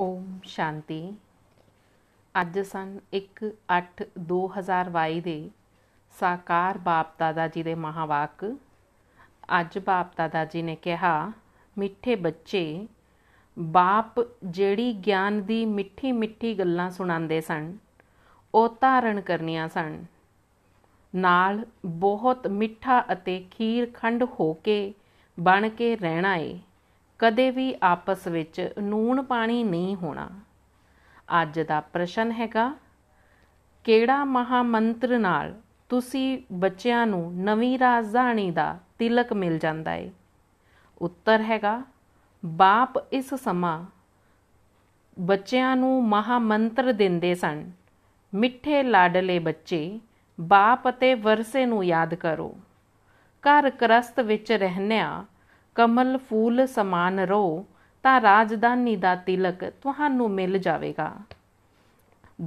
ਓਮ ਸ਼ਾਂਤੀ ਅੱਜ ਸਨ 1 8 ਦੇ ਸਾਕਾਰ ਬਾਪ ਦਾਦਾ ਜੀ ਦੇ ਮਹਾਵਾਕ ਅੱਜ ਬਾਪ ਦਾਦਾ ਜੀ ਨੇ ਕਿਹਾ ਮਿੱਠੇ ਬੱਚੇ ਬਾਪ ਜਿਹੜੀ ਗਿਆਨ ਦੀ ਮਿੱਠੀ ਮਿੱਠੀ ਗੱਲਾਂ ਸੁਣਾਉਂਦੇ ਸਨ ਉਹ ਧਾਰਨ ਕਰਨੀਆਂ ਸਨ ਨਾਲ ਬਹੁਤ ਮਿੱਠਾ ਅਤੇ ਖੀਰ ਖੰਡ ਹੋ ਕੇ ਬਣ ਕੇ ਰਹਿਣਾ ਏ ਕਦੇ ਵੀ ਆਪਸ ਵਿੱਚ ਨੂਣ ਪਾਣੀ ਨਹੀਂ ਹੋਣਾ ਅੱਜ ਦਾ ਪ੍ਰਸ਼ਨ ਹੈਗਾ ਕਿਹੜਾ ਮਹਾ ਮੰਤਰ ਨਾਲ ਤੁਸੀਂ ਬੱਚਿਆਂ ਨੂੰ ਨਵੀਂ ਰਾਜਧਾਨੀ ਦਾ ਤਿਲਕ ਮਿਲ ਜਾਂਦਾ ਹੈ ਉੱਤਰ ਹੈਗਾ ਬਾਪ ਇਸ ਸਮਾਂ ਬੱਚਿਆਂ ਨੂੰ ਮਹਾ ਮੰਤਰ ਦਿੰਦੇ ਸਨ ਮਿੱਠੇ ਲਾਡਲੇ ਬੱਚੇ ਬਾਪ ਅਤੇ ਵਰਸੇ ਨੂੰ ਯਾਦ ਕਰੋ ਘਰ ਕਰਸਤ ਵਿੱਚ ਰਹਿਣਿਆ ਕਮਲ ਫੂਲ ਸਮਾਨ ਰੋ ਤਾਂ ਰਾਜਧਾਨੀ ਦਾ ਤਿਲਕ ਤੁਹਾਨੂੰ ਮਿਲ ਜਾਵੇਗਾ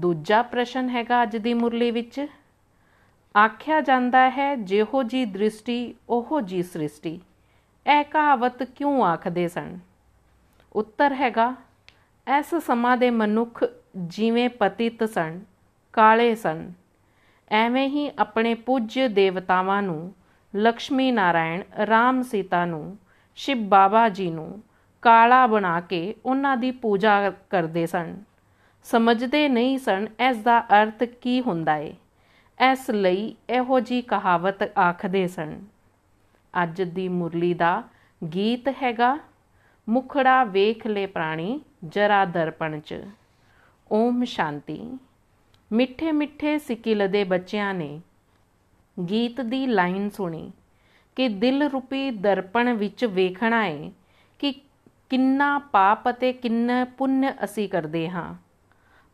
ਦੂਜਾ ਪ੍ਰਸ਼ਨ ਹੈਗਾ ਅੱਜ ਦੀ ਮੁਰਲੀ ਵਿੱਚ ਆਖਿਆ ਜਾਂਦਾ ਹੈ ਜਿਹੋ ਜੀ ਦ੍ਰਿਸ਼ਟੀ ਉਹੋ ਜੀ ਸ੍ਰਿਸ਼ਟੀ ਇਹ ਕਹਾਵਤ ਕਿਉਂ ਆਖਦੇ ਸਨ ਉੱਤਰ ਹੈਗਾ ਐਸ ਸਮਾਂ ਦੇ ਮਨੁੱਖ ਜਿਵੇਂ ਪਤਿਤ ਸਨ ਕਾਲੇ ਸਨ ਐਵੇਂ ਹੀ ਆਪਣੇ ਪੂਜ ਦੇਵਤਾਵਾਂ ਨੂੰ ਲక్ష్ਮੀ ਨਾਰਾਇਣ ਰਾਮ ਸੀਤਾ ਨੂੰ ਸ਼ਿਵ ਬਾਬਾ ਜੀ ਨੂੰ ਕਾਲਾ ਬਣਾ ਕੇ ਉਹਨਾਂ ਦੀ ਪੂਜਾ ਕਰਦੇ ਸਨ ਸਮਝਦੇ ਨਹੀਂ ਸਨ ਇਸ ਦਾ ਅਰਥ ਕੀ ਹੁੰਦਾ ਏ ਇਸ ਲਈ ਇਹੋ ਜੀ ਕਹਾਵਤ ਆਖਦੇ ਸਨ ਅੱਜ ਦੀ ਮੁਰਲੀ ਦਾ ਗੀਤ ਹੈਗਾ ਮੁਖੜਾ ਵੇਖ ਲੈ ਪ੍ਰਾਣੀ ਜਰਾ ਦਰਪਣ ਚ ਓਮ ਸ਼ਾਂਤੀ ਮਿੱਠੇ ਮਿੱਠੇ ਸਿਕਿਲ ਦੇ ਬੱਚਿਆਂ ਨੇ ਗੀਤ ਦੀ ਲਾਈਨ ਸੁਣੀ ਕਿ ਦਿਲ ਰੂਪੀ ਦਰਪਣ ਵਿੱਚ ਵੇਖਣਾ ਹੈ ਕਿ ਕਿੰਨਾ ਪਾਪ ਅਤੇ ਕਿੰਨਾ ਪੁੰਨ ਅਸੀਂ ਕਰਦੇ ਹਾਂ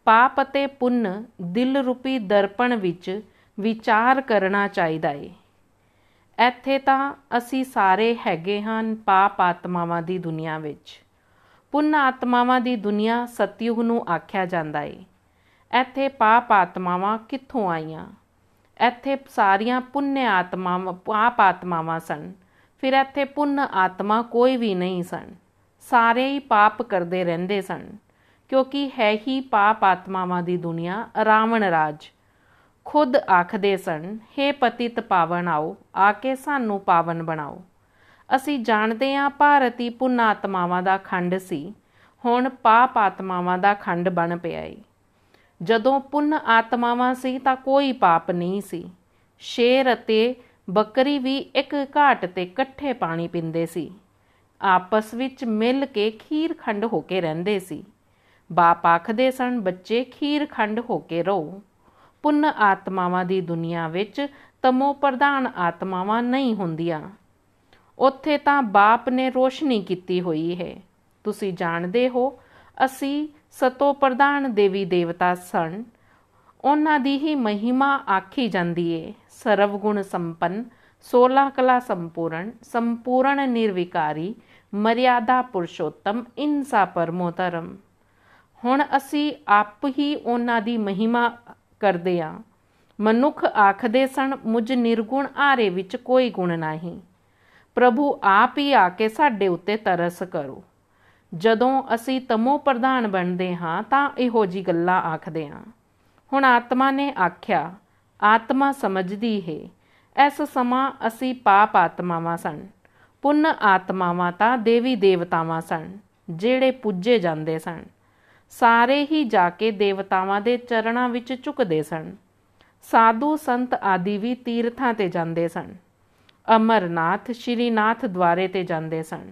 ਪਾਪ ਅਤੇ ਪੁੰਨ ਦਿਲ ਰੂਪੀ ਦਰਪਣ ਵਿੱਚ ਵਿਚਾਰ ਕਰਨਾ ਚਾਹੀਦਾ ਏ ਇੱਥੇ ਤਾਂ ਅਸੀਂ ਸਾਰੇ ਹੈਗੇ ਹਾਂ ਪਾਪ ਆਤਮਾਵਾਂ ਦੀ ਦੁਨੀਆ ਵਿੱਚ ਪੁੰਨ ਆਤਮਾਵਾਂ ਦੀ ਦੁਨੀਆ ਸਤਿਯੁਗ ਨੂੰ ਆਖਿਆ ਜਾਂਦਾ ਏ ਇੱਥੇ ਪਾਪ ਆਤਮਾਵਾਂ ਕਿੱਥੋਂ ਆਈਆਂ ਇੱਥੇ ਸਾਰੀਆਂ ਪੁੰਨ ਆਤਮਾਵਾਂ ਪਾਪ ਆਤਮਾਵਾਂ ਸਨ ਫਿਰ ਇੱਥੇ ਪੁੰਨ ਆਤਮਾ ਕੋਈ ਵੀ ਨਹੀਂ ਸਨ ਸਾਰੇ ਹੀ ਪਾਪ ਕਰਦੇ ਰਹਿੰਦੇ ਸਨ ਕਿਉਂਕਿ ਹੈ ਹੀ ਪਾਪ ਆਤਮਾਵਾਂ ਦੀ ਦੁਨੀਆ ਰਾਵਣ ਰਾਜ ਖੁਦ ਆਖਦੇ ਸਨ हे ਪਤਿਤ ਪਾਵਨ ਆਓ ਆ ਕੇ ਸਾਨੂੰ ਪਾਵਨ ਬਣਾਓ ਅਸੀਂ ਜਾਣਦੇ ਹਾਂ ਭਾਰਤੀ ਪੁੰਨ ਆਤਮਾਵਾਂ ਦਾ ਖੰਡ ਸੀ ਹੁਣ ਪਾਪ ਆਤਮਾਵਾਂ ਦਾ ਖੰਡ ਬਣ ਪਿਆ ਏ ਜਦੋਂ ਪੁੰਨ ਆਤਮਾਵਾਂ ਸੀ ਤਾਂ ਕੋਈ ਪਾਪ ਨਹੀਂ ਸੀ ਸ਼ੇਰ ਅਤੇ ਬੱਕਰੀ ਵੀ ਇੱਕ ਘਾਟ ਤੇ ਇਕੱਠੇ ਪਾਣੀ ਪੀਂਦੇ ਸੀ ਆਪਸ ਵਿੱਚ ਮਿਲ ਕੇ ਖੀਰਖੰਡ ਹੋ ਕੇ ਰਹਿੰਦੇ ਸੀ ਬਾਪ ਆਖਦੇ ਸਨ ਬੱਚੇ ਖੀਰਖੰਡ ਹੋ ਕੇ ਰਹੋ ਪੁੰਨ ਆਤਮਾਵਾਂ ਦੀ ਦੁਨੀਆ ਵਿੱਚ ਤਮੋ ਪ੍ਰਧਾਨ ਆਤਮਾਵਾਂ ਨਹੀਂ ਹੁੰਦੀਆਂ ਉੱਥੇ ਤਾਂ ਬਾਪ ਨੇ ਰੋਸ਼ਨੀ ਕੀਤੀ ਹੋਈ ਹੈ ਤੁਸੀਂ ਜਾਣਦੇ ਹੋ ਅਸੀਂ ਸਤੋ ਪ੍ਰਧਾਨ ਦੇਵੀ ਦੇਵਤਾ ਸਨ ਉਹਨਾਂ ਦੀ ਹੀ ਮਹਿਮਾ ਆਖੀ ਜਾਂਦੀ ਏ ਸਰਵ ਗੁਣ ਸੰਪੰਨ 16 ਕਲਾ ਸੰਪੂਰਨ ਸੰਪੂਰਨ ਨਿਰਵਿਕਾਰੀ ਮਰਿਆਦਾ ਪੁਰਸ਼ੋਤਮ ਇਨਸਾ ਪਰਮੋਤਰਮ ਹੁਣ ਅਸੀਂ ਆਪ ਹੀ ਉਹਨਾਂ ਦੀ ਮਹਿਮਾ ਕਰਦੇ ਆ ਮਨੁੱਖ ਆਖਦੇ ਸਨ ਮੁਝ ਨਿਰਗੁਣ ਆਰੇ ਵਿੱਚ ਕੋਈ ਗੁਣ ਨਹੀਂ ਪ੍ਰਭੂ ਆਪ ਹੀ ਆ ਕੇ ਸਾਡੇ ਉੱਤੇ ਤਰਸ ਕਰੋ ਜਦੋਂ ਅਸੀਂ ਤਮੋ ਪ੍ਰਧਾਨ ਬਣਦੇ ਹਾਂ ਤਾਂ ਇਹੋ ਜੀ ਗੱਲਾਂ ਆਖਦੇ ਹਾਂ ਹੁਣ ਆਤਮਾ ਨੇ ਆਖਿਆ ਆਤਮਾ ਸਮਝਦੀ ਹੈ ਇਸ ਸਮਾਂ ਅਸੀਂ ਪਾਪ ਆਤਮਾਵਾਂ ਸਨ ਪੁੰਨ ਆਤਮਾਵਾਂ ਤਾਂ ਦੇਵੀ ਦੇਵਤਾਵਾਂ ਸਨ ਜਿਹੜੇ ਪੂਜੇ ਜਾਂਦੇ ਸਨ ਸਾਰੇ ਹੀ ਜਾ ਕੇ ਦੇਵਤਾਵਾਂ ਦੇ ਚਰਣਾ ਵਿੱਚ ਝੁਕਦੇ ਸਨ ਸਾਧੂ ਸੰਤ ਆਦਿ ਵੀ ਤੀਰਥਾਂ ਤੇ ਜਾਂਦੇ ਸਨ ਅਮਰਨਾਥ ਸ਼੍ਰੀਨਾਥ ਦੁਆਰੇ ਤੇ ਜਾਂਦੇ ਸਨ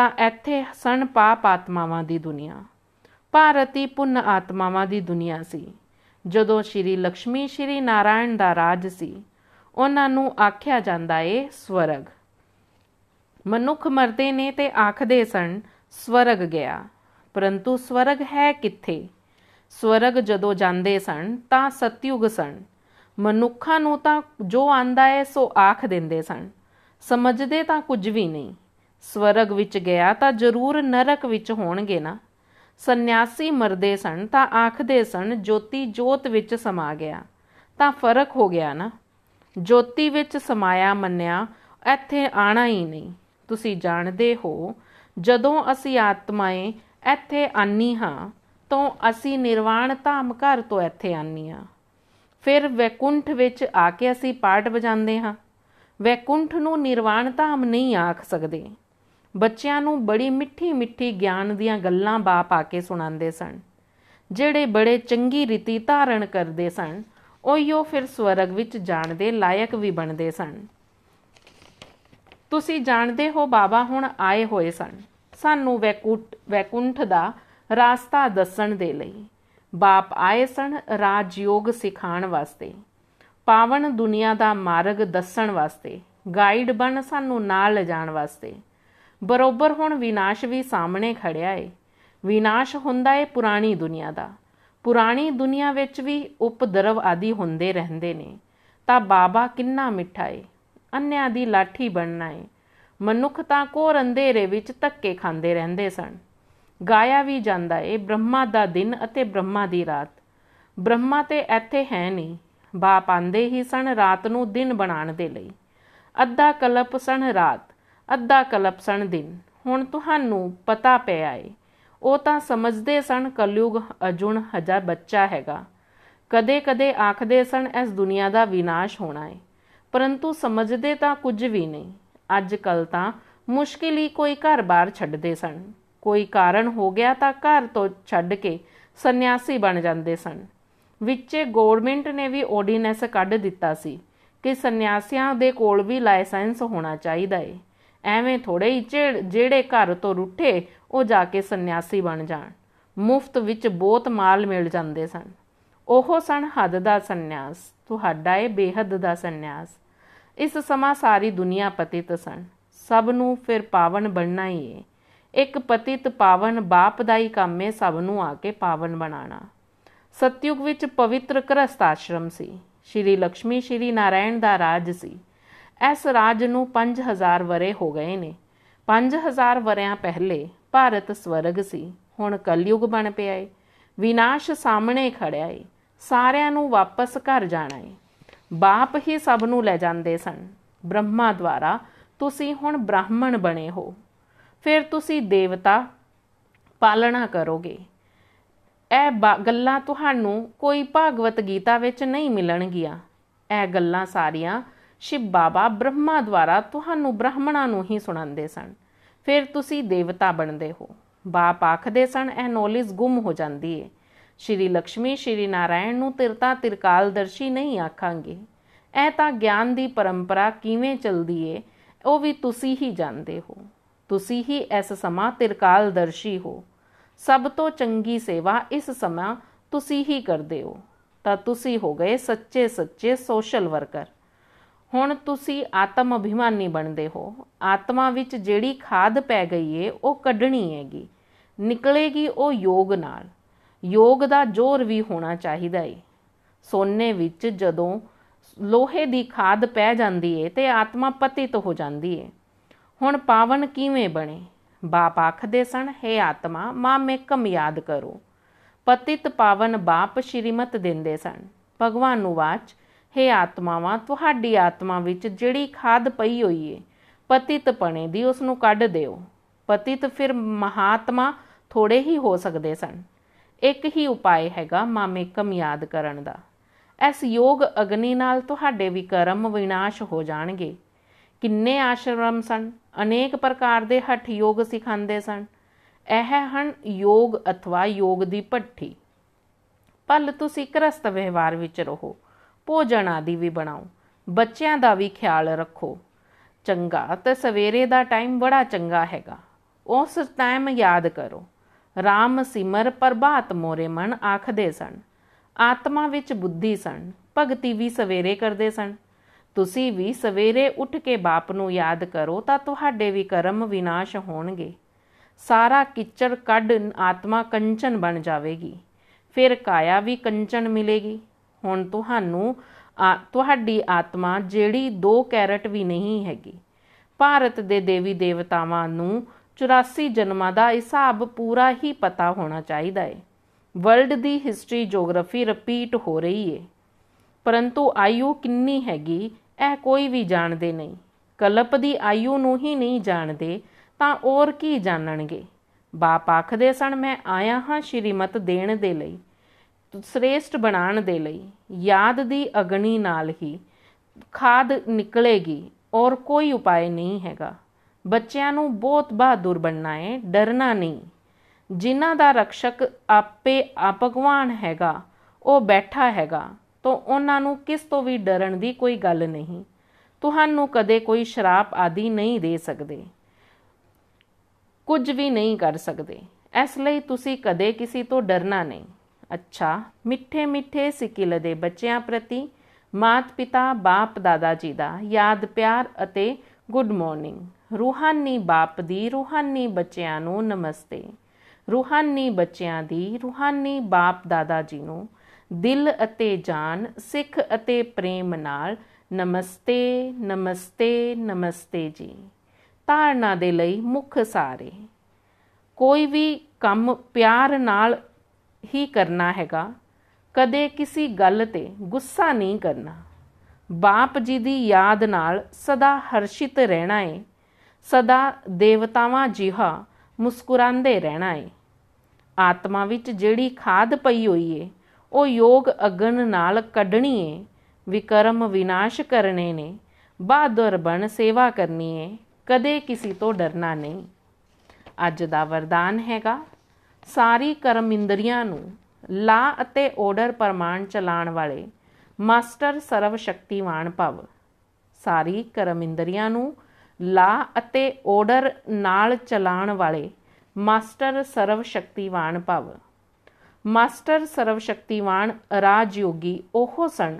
ਤਾਂ ਇੱਥੇ ਸਣ ਪਾਪ ਆਤਮਾਵਾਂ ਦੀ ਦੁਨੀਆ ਭਾਰਤੀ ਪੁੰਨ ਆਤਮਾਵਾਂ ਦੀ ਦੁਨੀਆ ਸੀ ਜਦੋਂ ਸ਼੍ਰੀ ਲక్ష్ਮੀ ਸ਼੍ਰੀ ਨਾਰਾਇਣ ਦਾ ਰਾਜ ਸੀ ਉਹਨਾਂ ਨੂੰ ਆਖਿਆ ਜਾਂਦਾ ਏ ਸਵਰਗ ਮਨੁੱਖ ਮਰਦੇ ਨੇ ਤੇ ਆਖਦੇ ਸਣ ਸਵਰਗ ਗਿਆ ਪਰੰਤੂ ਸਵਰਗ ਹੈ ਕਿੱਥੇ ਸਵਰਗ ਜਦੋਂ ਜਾਂਦੇ ਸਣ ਤਾਂ ਸਤਿਯੁਗ ਸਣ ਮਨੁੱਖਾਂ ਨੂੰ ਤਾਂ ਜੋ ਆਂਦਾ ਏ ਸੋ ਆਖ ਦਿੰਦੇ ਸਣ ਸਮਝਦੇ ਤਾਂ ਕੁਝ ਵੀ ਨਹੀਂ ਸਵਰਗ ਵਿੱਚ ਗਿਆ ਤਾਂ ਜ਼ਰੂਰ ਨਰਕ ਵਿੱਚ ਹੋਣਗੇ ਨਾ ਸੰਨਿਆਸੀ ਮਰਦੇ ਸਨ ਤਾਂ ਆਖਦੇ ਸਨ ਜੋਤੀ ਜੋਤ ਵਿੱਚ ਸਮਾ ਗਿਆ ਤਾਂ ਫਰਕ ਹੋ ਗਿਆ ਨਾ ਜੋਤੀ ਵਿੱਚ ਸਮਾਇਆ ਮੰਨਿਆ ਇੱਥੇ ਆਣਾ ਹੀ ਨਹੀਂ ਤੁਸੀਂ ਜਾਣਦੇ ਹੋ ਜਦੋਂ ਅਸੀਂ ਆਤਮਾਏ ਇੱਥੇ ਆਨੀ ਹਾਂ ਤੋਂ ਅਸੀਂ ਨਿਰਵਾਣ ਧਾਮ ਘਰ ਤੋਂ ਇੱਥੇ ਆਨੀ ਆ ਫਿਰ ਵੈਕੁੰਠ ਵਿੱਚ ਆ ਕੇ ਅਸੀਂ ਪਾਠ ਵਜਾਉਂਦੇ ਹਾਂ ਵੈਕੁੰਠ ਨੂੰ ਨਿਰਵਾਣ ਧਾਮ ਨਹੀਂ ਆਖ ਸਕਦੇ ਬੱਚਿਆਂ ਨੂੰ ਬੜੀ ਮਿੱਠੀ ਮਿੱਠੀ ਗਿਆਨ ਦੀਆਂ ਗੱਲਾਂ ਬਾਪ ਆ ਕੇ ਸੁਣਾਉਂਦੇ ਸਨ ਜਿਹੜੇ ਬੜੇ ਚੰਗੀ ਰੀਤੀ ਧਾਰਨ ਕਰਦੇ ਸਨ ਉਹ ਫਿਰ ਸਵਰਗ ਵਿੱਚ ਜਾਣ ਦੇ ਲਾਇਕ ਵੀ ਬਣਦੇ ਸਨ ਤੁਸੀਂ ਜਾਣਦੇ ਹੋ ਬਾਬਾ ਹੁਣ ਆਏ ਹੋਏ ਸਨ ਸਾਨੂੰ ਵੈਕੁੰਠ ਵੈਕੁੰਠ ਦਾ ਰਾਸਤਾ ਦੱਸਣ ਦੇ ਲਈ ਬਾਪ ਆਏ ਸਨ ਰਾਜ ਯੋਗ ਸਿਖਾਣ ਵਾਸਤੇ ਪਾਵਨ ਦੁਨੀਆ ਦਾ ਮਾਰਗ ਦੱਸਣ ਵਾਸਤੇ ਗਾਈਡ ਬਣ ਸਾਨੂੰ ਨਾਲ ਲਿਜਾਣ ਵਾਸਤੇ ਬਰੋਬਰ ਹੁਣ ਵਿਨਾਸ਼ ਵੀ ਸਾਹਮਣੇ ਖੜਿਆ ਏ ਵਿਨਾਸ਼ ਹੁੰਦਾ ਏ ਪੁਰਾਣੀ ਦੁਨੀਆ ਦਾ ਪੁਰਾਣੀ ਦੁਨੀਆ ਵਿੱਚ ਵੀ ਉਪਦਰਵ ਆਦਿ ਹੁੰਦੇ ਰਹਿੰਦੇ ਨੇ ਤਾਂ ਬਾਬਾ ਕਿੰਨਾ ਮਿੱਠਾ ਏ ਅੰਨਿਆਂ ਦੀ ਲਾਠੀ ਬਣਨਾ ਏ ਮਨੁੱਖ ਤਾਂ ਕੋਰ ਅੰਧੇਰੇ ਵਿੱਚ ਧੱਕੇ ਖਾਂਦੇ ਰਹਿੰਦੇ ਸਨ ਗਾਇਆ ਵੀ ਜਾਂਦਾ ਏ ਬ੍ਰਹਮਾ ਦਾ ਦਿਨ ਅਤੇ ਬ੍ਰਹਮਾ ਦੀ ਰਾਤ ਬ੍ਰਹਮਾ ਤੇ ਇੱਥੇ ਹੈ ਨਹੀਂ ਬਾਪ ਆਂਦੇ ਹੀ ਸਣ ਰਾਤ ਨੂੰ ਦਿਨ ਬਣਾਉਣ ਦੇ ਲਈ ਅੱਧਾ ਕਲਪ ਸਣ ਰਾਤ ਅੱਧਾ ਸਣ ਦਿਨ ਹੁਣ ਤੁਹਾਨੂੰ ਪਤਾ ਪਿਆ ਏ ਉਹ ਤਾਂ ਸਮਝਦੇ ਸਣ ਕਲਯੁਗ ਅਜੁਣ ਹਜਾ ਬੱਚਾ ਹੈਗਾ ਕਦੇ-ਕਦੇ ਆਖਦੇ ਸਣ ਇਸ ਦੁਨੀਆ ਦਾ ਵਿਨਾਸ਼ ਹੋਣਾ ਏ ਪਰੰਤੂ ਸਮਝਦੇ ਤਾਂ ਕੁਝ ਵੀ ਨਹੀਂ ਅੱਜ ਕੱਲ ਤਾਂ ਮੁਸ਼ਕਿਲ ਹੀ ਕੋਈ ਘਰ-ਬਾਰ ਛੱਡਦੇ ਸਣ ਕੋਈ ਕਾਰਨ ਹੋ ਗਿਆ ਤਾਂ ਘਰ ਤੋਂ ਛੱਡ ਕੇ ਸੰਨਿਆਸੀ ਬਣ ਜਾਂਦੇ ਸਣ ਵਿੱਚੇ ਗਵਰਨਮੈਂਟ ਨੇ ਵੀ ਆਰਡੀਨੈਂਸ ਕੱਢ ਦਿੱਤਾ ਸੀ ਕਿ ਸੰਨਿਆਸੀਆਂ ਦੇ ਕੋਲ ਵੀ ਲਾਇਸੈਂਸ ਹੋਣਾ ਚਾਹੀਦਾ ਏ ਐਵੇਂ ਥੋੜੇ ਹੀ ਜਿਹੜੇ ਘਰ ਤੋਂ ਰੁੱਠੇ ਉਹ ਜਾ ਕੇ ਸੰਨਿਆਸੀ ਬਣ ਜਾਣ ਮੁਫਤ ਵਿੱਚ ਬਹੁਤ ਮਾਲ ਮਿਲ ਜਾਂਦੇ ਸਨ ਉਹ ਸਨ ਹੱਦ ਦਾ ਸੰਨਿਆਸ ਤੁਹਾਡਾ ਇਹ ਬੇਹੱਦ ਦਾ ਸੰਨਿਆਸ ਇਸ ਸਮਾਂ ਸਾਰੀ ਦੁਨੀਆ ਪਤਿਤ ਸਨ ਸਭ ਨੂੰ ਫਿਰ ਪਾਵਨ ਬਣਨਾ ਹੀ ਹੈ ਇੱਕ ਪਤਿਤ ਪਾਵਨ ਬਾਪ ਦਾ ਹੀ ਕੰਮ ਹੈ ਸਭ ਨੂੰ ਆ ਕੇ ਪਾਵਨ ਬਣਾਣਾ ਸਤਯੁਗ ਵਿੱਚ ਪਵਿੱਤਰ ਕਰਸਤ ਆਸ਼ਰਮ ਸੀ ਸ਼੍ਰੀ ਲక్ష్ਮੀ ਸ਼੍ਰੀ ਨਾਰਾਇਣ ਦਾ ਰਾਜ ਸੀ ਇਸ ਰਾਜ ਨੂੰ 5000 ਵਰੇ ਹੋ ਗਏ ਨੇ 5000 ਵਰਿਆਂ ਪਹਿਲੇ ਭਾਰਤ ਸਵਰਗ ਸੀ ਹੁਣ ਕਲਯੁਗ ਬਣ ਪਿਆ ਏ ਵਿਨਾਸ਼ ਸਾਹਮਣੇ ਖੜਿਆ ਏ ਸਾਰਿਆਂ ਨੂੰ ਵਾਪਸ ਘਰ ਜਾਣਾ ਏ ਬਾਪ ਹੀ ਸਭ ਨੂੰ ਲੈ ਜਾਂਦੇ ਸਨ ਬ੍ਰਹਮਾ ਦੁਆਰਾ ਤੁਸੀਂ ਹੁਣ ਬ੍ਰਾਹਮਣ ਬਣੇ ਹੋ ਫਿਰ ਤੁਸੀਂ ਦੇਵਤਾ ਪਾਲਣਾ ਕਰੋਗੇ ਇਹ ਗੱਲਾਂ ਤੁਹਾਨੂੰ ਕੋਈ ਭਾਗਵਤ ਗੀਤਾ ਵਿੱਚ ਨਹੀਂ ਮਿਲਣਗੀਆਂ ਇਹ ਗੱਲਾਂ ਸਾਰੀਆਂ ਸ਼ਿਵ ਬਾਬਾ ਬ੍ਰਹਮਾ ਦੁਆਰਾ ਤੁਹਾਨੂੰ ਬ੍ਰਾਹਮਣਾਂ ਨੂੰ ਹੀ ਸੁਣਾਉਂਦੇ ਸਨ ਫਿਰ ਤੁਸੀਂ ਦੇਵਤਾ ਬਣਦੇ ਹੋ ਬਾਪ ਆਖਦੇ ਸਨ ਇਹ ਨੌਲੇਜ ਗੁੰਮ ਹੋ ਜਾਂਦੀ ਏ ਸ਼੍ਰੀ ਲక్ష్ਮੀ ਸ਼੍ਰੀ ਨਾਰਾਇਣ ਨੂੰ ਤਿਰਤਾ ਤਿਰਕਾਲ ਦਰਸ਼ੀ ਨਹੀਂ ਆਖਾਂਗੇ ਇਹ ਤਾਂ ਗਿਆਨ ਦੀ ਪਰੰਪਰਾ ਕਿਵੇਂ ਚੱਲਦੀ ਏ ਉਹ ਵੀ ਤੁਸੀਂ ਹੀ ਜਾਣਦੇ ਹੋ ਤੁਸੀਂ ਹੀ ਇਸ ਸਮਾਂ ਤਿਰਕਾਲ ਦਰਸ਼ੀ ਹੋ ਸਭ ਤੋਂ ਚੰਗੀ ਸੇਵਾ ਇਸ ਸਮਾਂ ਤੁਸੀਂ ਹੀ ਕਰਦੇ ਹੋ ਤਾਂ ਤੁਸੀਂ ਹੋ ਗਏ ਸੱਚੇ ਸੱਚੇ ਸੋਸ਼ਲ ਵਰਕਰ ਹੁਣ ਤੁਸੀਂ ਆਤਮ ਅਭਿਮਾਨੀ ਬਣਦੇ ਹੋ ਆਤਮਾ ਵਿੱਚ ਜਿਹੜੀ ਖਾਦ ਪੈ ਗਈ ਏ ਉਹ ਕੱਢਣੀ ਹੈਗੀ ਨਿਕਲੇਗੀ ਉਹ ਯੋਗ ਨਾਲ ਯੋਗ ਦਾ ਜ਼ੋਰ ਵੀ ਹੋਣਾ ਚਾਹੀਦਾ ਏ ਸੋਨੇ ਵਿੱਚ ਜਦੋਂ ਲੋਹੇ ਦੀ ਖਾਦ ਪੈ ਜਾਂਦੀ ਏ ਤੇ ਆਤਮਾ ਪਤਿਤ ਹੋ ਜਾਂਦੀ ਏ ਹੁਣ ਪਾਵਨ ਕਿਵੇਂ ਬਣੇ ਬਾਪ ਆਖਦੇ ਸਨ ਹੈ ਆਤਮਾ ਮਾਮੇ ਕਮ ਯਾਦ ਕਰੋ ਪਤਿਤ ਪਾਵਨ ਬਾਪ ਸ਼੍ਰੀਮਤ ਦਿੰਦੇ ਸਨ ਭਗਵਾਨ ਨੂੰ ਵਾਚ हे ਆਤਮਾਵਾਂ ਤੁਹਾਡੀ ਆਤਮਾ ਵਿੱਚ ਜਿਹੜੀ ਖਾਦ ਪਈ ਹੋਈ ਏ ਪਤਿਤ ਪਣੇ ਦੀ ਉਸ ਨੂੰ ਕੱਢ ਦਿਓ ਪਤਿਤ ਫਿਰ ਮਹਾਤਮਾ ਥੋੜੇ ਹੀ ਹੋ ਸਕਦੇ ਸਨ ਇੱਕ ਹੀ ਉਪਾਏ ਹੈਗਾ ਮਾਮੇ ਕਮ ਯਾਦ ਕਰਨ ਦਾ ਇਸ ਯੋਗ ਅਗਨੀ ਨਾਲ ਤੁਹਾਡੇ ਵਿਕਰਮ ਵਿਨਾਸ਼ ਹੋ ਜਾਣਗੇ ਕਿੰਨੇ ਆਸ਼ਰਮ ਸਨ ਅਨੇਕ ਪ੍ਰਕਾਰ ਦੇ ਹਠ ਯੋਗ ਸਿਖਾਉਂਦੇ ਸਨ ਇਹ ਹਨ ਯੋਗ ਅਥਵਾ ਯੋਗ ਦੀ ਪੱਠੀ ਪਲ ਤੁਸੀਂ ਕਰਸਤ ਵਿਵਹਾਰ ਵਿੱਚ ਰਹੋ ਭੋਜਨ ਆਦੀ ਵੀ ਬਣਾਓ ਬੱਚਿਆਂ ਦਾ ਵੀ ਖਿਆਲ ਰੱਖੋ ਚੰਗਾ ਤੇ ਸਵੇਰੇ ਦਾ ਟਾਈਮ ਬੜਾ ਚੰਗਾ ਹੈਗਾ ਉਸ ਟਾਈਮ ਯਾਦ ਕਰੋ RAM ਸਿਮਰ ਪ੍ਰਭਾਤ ਮੋਰੇ ਮਨ ਆਖਦੇ ਸਨ ਆਤਮਾ ਵਿੱਚ ਬੁੱਧੀ ਸਨ ਭਗਤੀ ਵੀ ਸਵੇਰੇ ਕਰਦੇ ਸਨ ਤੁਸੀਂ ਵੀ ਸਵੇਰੇ ਉੱਠ ਕੇ ਬਾਪ ਨੂੰ ਯਾਦ ਕਰੋ ਤਾਂ ਤੁਹਾਡੇ ਵੀ ਕਰਮ ਵਿਨਾਸ਼ ਹੋਣਗੇ ਸਾਰਾ ਕਿਚੜ ਕੱਢ ਆਤਮਾ ਕੰਚਨ ਬਣ ਜਾਵੇਗੀ ਫਿਰ ਕਾਇਆ ਵੀ ਕੰਚਨ ਮਿਲੇਗੀ ਹੁਣ ਤੁਹਾਨੂੰ ਤੁਹਾਡੀ ਆਤਮਾ ਜਿਹੜੀ 2 ਕੈਰਟ ਵੀ ਨਹੀਂ ਹੈਗੀ ਭਾਰਤ ਦੇ ਦੇਵੀ ਦੇਵਤਾਵਾਂ ਨੂੰ 84 ਜਨਮਾਂ ਦਾ ਹਿਸਾਬ ਪੂਰਾ ਹੀ ਪਤਾ ਹੋਣਾ ਚਾਹੀਦਾ ਹੈ ਵਰਲਡ ਦੀ ਹਿਸਟਰੀ ਜੀਓਗ੍ਰਾਫੀ ਰਿਪੀਟ ਹੋ ਰਹੀ ਹੈ ਪਰੰਤੂ ਆਯੂ ਕਿੰਨੀ ਹੈਗੀ ਇਹ ਕੋਈ ਵੀ ਜਾਣਦੇ ਨਹੀਂ ਕਲਪ ਦੀ ਆਯੂ ਨੂੰ ਹੀ ਨਹੀਂ ਜਾਣਦੇ ਤਾਂ ਔਰ ਕੀ ਜਾਣਣਗੇ ਬਾਪ ਆਖਦੇ ਸਨ ਮੈਂ ਆਇਆ ਹਾਂ ਸ਼੍ਰੀਮਤ ਦੇਣ ਦੇ ਲਈ ਸ੍ਰੇਸ਼ਟ ਬਣਾਉਣ ਦੇ ਲਈ ਯਾਦ ਦੀ ਅਗਨੀ ਨਾਲ ਹੀ ਖਾਦ ਨਿਕਲੇਗੀ ਔਰ ਕੋਈ ਉਪਾਏ ਨਹੀਂ ਹੈਗਾ ਬੱਚਿਆਂ ਨੂੰ ਬਹੁਤ ਬਹਾਦਰ ਬਣਨਾ ਹੈ ਡਰਨਾ ਨਹੀਂ ਜਿਨ੍ਹਾਂ ਦਾ ਰક્ષਕ ਆਪੇ ਭਗਵਾਨ ਹੈਗਾ ਉਹ ਬੈਠਾ ਹੈਗਾ ਤਾਂ ਉਹਨਾਂ ਨੂੰ ਕਿਸ ਤੋਂ ਵੀ ਡਰਨ ਦੀ ਕੋਈ ਗੱਲ ਨਹੀਂ ਤੁਹਾਨੂੰ ਕਦੇ ਕੋਈ ਸ਼ਰਾਪ ਆਦੀ ਨਹੀਂ ਦੇ ਸਕਦੇ ਕੁਝ ਵੀ ਨਹੀਂ ਕਰ ਸਕਦੇ ਇਸ ਲਈ ਤੁਸੀਂ ਕਦੇ ਕਿਸੇ ਤੋਂ ਡਰਨਾ ਨਹੀਂ ਅੱਛਾ ਮਿੱਠੇ ਮਿੱਠੇ ਸਿਕਿਲ ਦੇ ਬੱਚਿਆਂ ਪ੍ਰਤੀ ਮਾਤ-ਪਿਤਾ ਬਾਪ ਦਾਦਾ ਜੀ ਦਾ ਯਾਦ ਪਿਆਰ ਅਤੇ ਗੁੱਡ ਮਾਰਨਿੰਗ ਰੂਹਾਨੀ ਬਾਪ ਦੀ ਰੂਹਾਨੀ ਬੱਚਿਆਂ ਨੂੰ ਨਮਸਤੇ ਰੂਹਾਨੀ ਬੱਚਿਆਂ ਦੀ ਰੂਹਾਨੀ ਬਾਪ ਦਾਦਾ ਜੀ ਨੂੰ ਦਿਲ ਅਤੇ ਜਾਨ ਸਿੱਖ ਅਤੇ ਪ੍ਰੇਮ ਨਾਲ ਨਮਸਤੇ ਨਮਸਤੇ ਨਮਸਤੇ ਜੀ ਧਾਰਨਾ ਦੇ ਲਈ ਮੁੱਖ ਸਾਰੇ ਕੋਈ ਵੀ ਕੰਮ ਪਿਆਰ ਨਾਲ ਹੀ ਕਰਨਾ ਹੈਗਾ ਕਦੇ ਕਿਸੇ ਗੱਲ ਤੇ ਗੁੱਸਾ ਨਹੀਂ ਕਰਨਾ ਬਾਪ ਜੀ ਦੀ ਯਾਦ ਨਾਲ ਸਦਾ ਹਰਸ਼ਿਤ ਰਹਿਣਾ ਏ ਸਦਾ ਦੇਵਤਾਵਾਂ ਜਿਹਾ ਮੁਸਕਰਾਉਂਦੇ ਰਹਿਣਾ ਏ ਆਤਮਾ ਵਿੱਚ ਜਿਹੜੀ ਖਾਦ ਪਈ ਹੋਈ ਏ ਉਹ ਯੋਗ ਅਗਨ ਨਾਲ ਕੱਢਣੀ ਏ ਵਿਕਰਮ ਵਿਨਾਸ਼ ਕਰਨੇ ਨੇ ਬਾਦਰ ਬਣ ਸੇਵਾ ਕਰਨੀ ਏ ਕਦੇ ਕਿਸੇ ਤੋਂ ਡਰਨਾ ਨਹੀਂ ਅੱਜ ਦਾ ਵਰਦਾਨ ਹੈਗਾ ਸਾਰੀ ਕਰਮ ਇੰਦਰੀਆਂ ਨੂੰ ਲਾ ਅਤੇ ਆਰਡਰ ਪਰਮਾਨ ਚਲਾਣ ਵਾਲੇ ਮਾਸਟਰ ਸਰਵ ਸ਼ਕਤੀਮਾਨ ਭਵ ਸਾਰੀ ਕਰਮ ਇੰਦਰੀਆਂ ਨੂੰ ਲਾ ਅਤੇ ਆਰਡਰ ਨਾਲ ਚਲਾਣ ਵਾਲੇ ਮਾਸਟਰ ਸਰਵ ਸ਼ਕਤੀਮਾਨ ਭਵ ਮਾਸਟਰ ਸਰਵ ਰਾਜ ਰਾਜਯੋਗੀ ਉਹ ਸਣ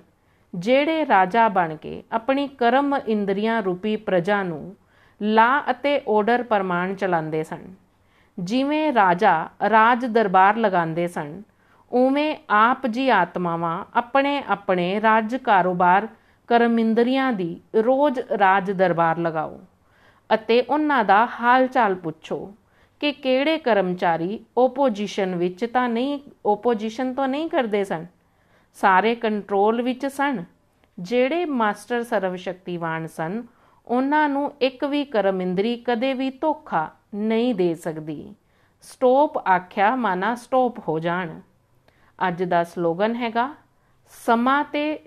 ਜਿਹੜੇ ਰਾਜਾ ਬਣ ਕੇ ਆਪਣੀ ਕਰਮ ਇੰਦਰੀਆਂ ਰੂਪੀ ਪ੍ਰਜਾ ਨੂੰ ਲਾ ਅਤੇ ਆਰਡਰ ਪਰਮਾਨ ਚਲਾਉਂਦੇ ਸਨ ਜਿਵੇਂ ਰਾਜਾ ਰਾਜ ਦਰਬਾਰ ਲਗਾਉਂਦੇ ਸਨ ਉਵੇਂ ਆਪ ਜੀ ਆਤਮਾਵਾਂ ਆਪਣੇ ਆਪਣੇ ਰਾਜ ਕਾਰੋਬਾਰ ਕਰਮਿੰਦਰੀਆਂ ਦੀ ਰੋਜ਼ ਰਾਜ ਦਰਬਾਰ ਲਗਾਓ ਅਤੇ ਉਹਨਾਂ ਦਾ ਹਾਲ ਚਾਲ ਪੁੱਛੋ ਕਿ ਕਿਹੜੇ ਕਰਮਚਾਰੀ ਓਪੋਜੀਸ਼ਨ ਵਿੱਚ ਤਾਂ ਨਹੀਂ ਓਪੋਜੀਸ਼ਨ ਤੋਂ ਨਹੀਂ ਕਰਦੇ ਸਨ ਸਾਰੇ ਕੰਟਰੋਲ ਵਿੱਚ ਸਨ ਜਿਹੜੇ ਮਾਸਟਰ ਸਰਵ ਸ਼ਕਤੀਵਾਨ ਸਨ ਉਹਨਾਂ ਨੂੰ ਇੱਕ ਵੀ ਕਰਮਿੰਦਰੀ ਕਦੇ ਵੀ ਧੋਖਾ ਨਹੀਂ ਦੇ ਸਕਦੀ ਸਟੋਪ ਆਖਿਆ ਮਾਨਾ ਸਟੋਪ ਹੋ ਜਾਣ ਅੱਜ ਦਾ ਸਲੋਗਨ ਹੈਗਾ ਸਮਾਂ ਤੇ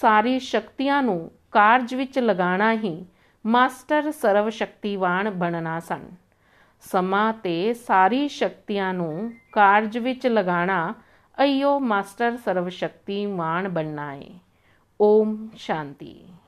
ਸਾਰੀ ਸ਼ਕਤੀਆਂ ਨੂੰ ਕਾਰਜ ਵਿੱਚ ਲਗਾਣਾ ਹੀ ਮਾਸਟਰ ਸਰਵ ਸ਼ਕਤੀਵਾਨ ਬਣਨਾ ਸਨ ਸਮਾਂ ਤੇ ਸਾਰੀ ਸ਼ਕਤੀਆਂ ਨੂੰ ਕਾਰਜ ਵਿੱਚ ਲਗਾਣਾ ਅਈਓ ਮਾਸਟਰ ਸਰਵ ਸ਼ਕਤੀਮਾਨ ਬਣਨਾ ਹੈ ਓਮ ਸ਼ਾਂਤੀ